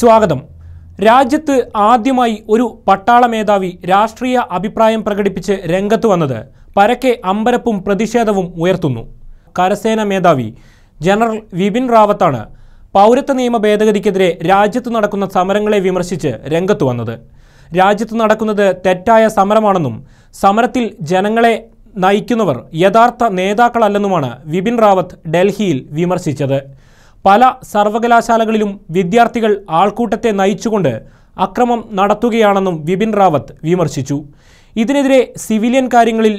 സ്വാഗതം രാജ്യത്ത് ആദ്യമായി ഒരു പട്ടാള മേധാവി രാഷ്ട്രീയ അഭിപ്രായം പ്രകടിപ്പിച്ച് രംഗത്ത് വന്നത് പരക്കെ അമ്പരപ്പും പ്രതിഷേധവും ഉയർത്തുന്നു കരസേന മേധാവി ജനറൽ വിപിൻ റാവത്താണ് പൗരത്വ നിയമ ഭേദഗതിക്കെതിരെ രാജ്യത്ത് നടക്കുന്ന സമരങ്ങളെ വിമർശിച്ച് രംഗത്ത് വന്നത് രാജ്യത്ത് നടക്കുന്നത് തെറ്റായ സമരമാണെന്നും സമരത്തിൽ ജനങ്ങളെ നയിക്കുന്നവർ യഥാർത്ഥ നേതാക്കളല്ലെന്നുമാണ് വിപിൻ റാവത്ത് ഡൽഹിയിൽ വിമർശിച്ചത് പല സർവകലാശാലകളിലും വിദ്യാർത്ഥികൾ ആൾക്കൂട്ടത്തെ നയിച്ചുകൊണ്ട് അക്രമം നടത്തുകയാണെന്നും വിപിൻ റാവത്ത് വിമർശിച്ചു ഇതിനെതിരെ സിവിലിയൻ കാര്യങ്ങളിൽ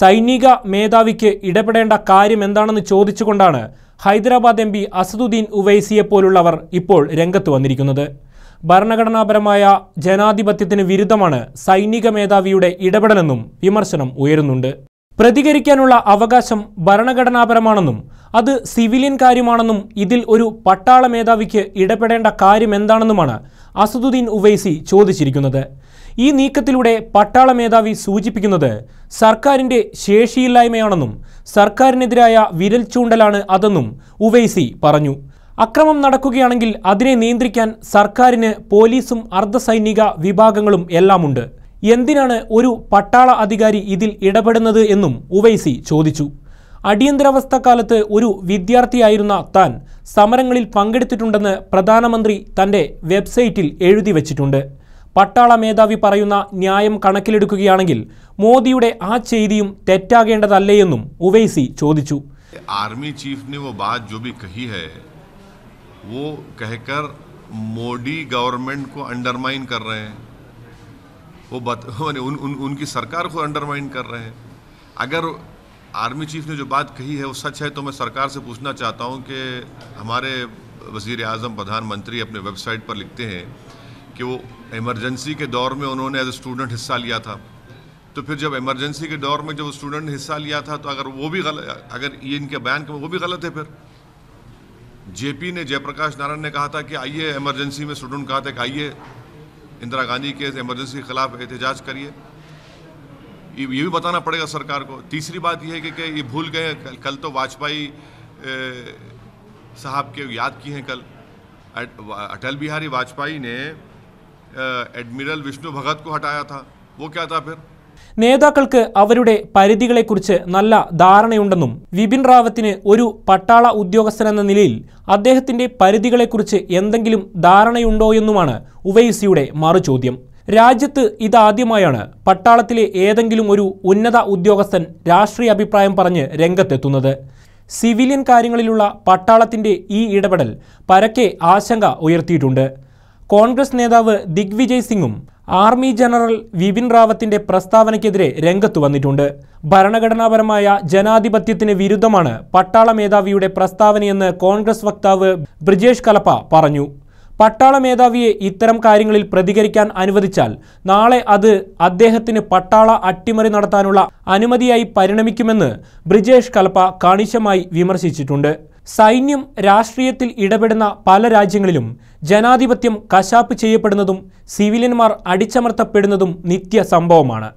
സൈനിക മേധാവിക്ക് ഇടപെടേണ്ട കാര്യം എന്താണെന്ന് ചോദിച്ചുകൊണ്ടാണ് ഹൈദരാബാദ് എം പി അസദുദ്ദീൻ ഉവൈസിയെ പോലുള്ളവർ ഇപ്പോൾ രംഗത്ത് വന്നിരിക്കുന്നത് ഭരണഘടനാപരമായ ജനാധിപത്യത്തിന് വിരുദ്ധമാണ് സൈനിക മേധാവിയുടെ ഇടപെടലെന്നും വിമർശനം ഉയരുന്നുണ്ട് പ്രതികരിക്കാനുള്ള അവകാശം ഭരണഘടനാപരമാണെന്നും അത് സിവിലിയൻ കാര്യമാണെന്നും ഇതിൽ ഒരു പട്ടാള മേധാവിക്ക് ഇടപെടേണ്ട കാര്യം എന്താണെന്നുമാണ് അസദുദ്ദീൻ ഉവൈസി ചോദിച്ചിരിക്കുന്നത് ഈ നീക്കത്തിലൂടെ പട്ടാള മേധാവി സൂചിപ്പിക്കുന്നത് സർക്കാരിൻ്റെ ശേഷിയില്ലായ്മയാണെന്നും സർക്കാരിനെതിരായ വിരൽ ചൂണ്ടലാണ് അതെന്നും ഉവൈസി പറഞ്ഞു അക്രമം നടക്കുകയാണെങ്കിൽ അതിനെ നിയന്ത്രിക്കാൻ സർക്കാരിന് പോലീസും അർദ്ധസൈനിക വിഭാഗങ്ങളും എല്ലാമുണ്ട് എന്തിനാണ് ഒരു പട്ടാള അധികാരി ഇതിൽ ഇടപെടുന്നത് എന്നും ഉവൈസി ചോദിച്ചു അടിയന്തരാവസ്ഥ കാലത്ത് ഒരു വിദ്യാർത്ഥിയായിരുന്ന താൻ സമരങ്ങളിൽ പങ്കെടുത്തിട്ടുണ്ടെന്ന് പ്രധാനമന്ത്രി തൻ്റെ വെബ്സൈറ്റിൽ എഴുതി വച്ചിട്ടുണ്ട് പട്ടാള മേധാവി പറയുന്ന ന്യായം കണക്കിലെടുക്കുകയാണെങ്കിൽ മോദിയുടെ ആ ചെയ്തിയും തെറ്റാകേണ്ടതല്ലേയെന്നും ഉവൈസി ചോദിച്ചു ആർമി ചീഫിന് वो कहकर मोदी गवर्नमेंट को अंडरमाइन कर रहे हैं वो उनकी सरकार को अंडरमाइन कर रहे हैं अगर आर्मी चीफ ने जो बात कही है वो सच है तो मैं सरकार से पूछना चाहता हूँ कि हमारे वजीर अजम प्रधानमंत्री अपने वेबसाइट पर लिखते हैं कि वो इमरजेंसी के दौर में उन्होंने एज ए स्टूडेंट हिस्सा लिया था तो फिर जब इमरजेंसी के दौर में जब स्टूडेंट ने हिस्सा लिया था तो अगर वो भी गलत अगर ये इनके बयान के वो भी गलत है फिर जेपी ने जयप्रकाश नारायण ने कहा था कि आइए इमरजेंसी में स्टूडेंट कहा था कि आइए इंदिरा गांधी के इमरजेंसी के खिलाफ एहतजाज करिए ये भी बताना पड़ेगा सरकार को तीसरी बात यह है कि, कि ये भूल गए कल, कल तो वाजपेयी साहब के याद किए हैं कल अटल बिहारी वाजपेयी ने एडमिरल विष्णु भगत को हटाया था वो क्या था फिर നേതാക്കൾക്ക് അവരുടെ പരിധികളെക്കുറിച്ച് നല്ല ധാരണയുണ്ടെന്നും വിപിൻ റാവത്തിന് ഒരു പട്ടാള ഉദ്യോഗസ്ഥനെന്ന നിലയിൽ അദ്ദേഹത്തിന്റെ പരിധികളെക്കുറിച്ച് എന്തെങ്കിലും ധാരണയുണ്ടോ എന്നുമാണ് ഉവൈസിയുടെ മറുചോദ്യം രാജ്യത്ത് ഇതാദ്യമായാണ് പട്ടാളത്തിലെ ഏതെങ്കിലും ഒരു ഉന്നത ഉദ്യോഗസ്ഥൻ രാഷ്ട്രീയ അഭിപ്രായം പറഞ്ഞ് രംഗത്തെത്തുന്നത് സിവിലിയൻ കാര്യങ്ങളിലുള്ള പട്ടാളത്തിൻ്റെ ഈ ഇടപെടൽ പരക്കെ ആശങ്ക ഉയർത്തിയിട്ടുണ്ട് കോൺഗ്രസ് നേതാവ് ദിഗ്വിജയ് സിംഗും ആർമി ജനറൽ വിപിൻ റാവത്തിൻ്റെ പ്രസ്താവനയ്ക്കെതിരെ രംഗത്തു വന്നിട്ടുണ്ട് ഭരണഘടനാപരമായ ജനാധിപത്യത്തിന് വിരുദ്ധമാണ് പട്ടാള മേധാവിയുടെ പ്രസ്താവനയെന്ന് കോൺഗ്രസ് വക്താവ് ബ്രിജേഷ് കലപ്പ പറഞ്ഞു പട്ടാള മേധാവിയെ ഇത്തരം കാര്യങ്ങളിൽ പ്രതികരിക്കാൻ അനുവദിച്ചാൽ നാളെ അത് അദ്ദേഹത്തിന് പട്ടാള അട്ടിമറി നടത്താനുള്ള അനുമതിയായി പരിണമിക്കുമെന്ന് ബ്രിജേഷ് കൽപ്പ കാണിശമായി വിമർശിച്ചിട്ടുണ്ട് സൈന്യം രാഷ്ട്രീയത്തിൽ ഇടപെടുന്ന പല രാജ്യങ്ങളിലും ജനാധിപത്യം കശാപ്പ് ചെയ്യപ്പെടുന്നതും സിവിലിയന്മാർ അടിച്ചമർത്തപ്പെടുന്നതും നിത്യ സംഭവമാണ്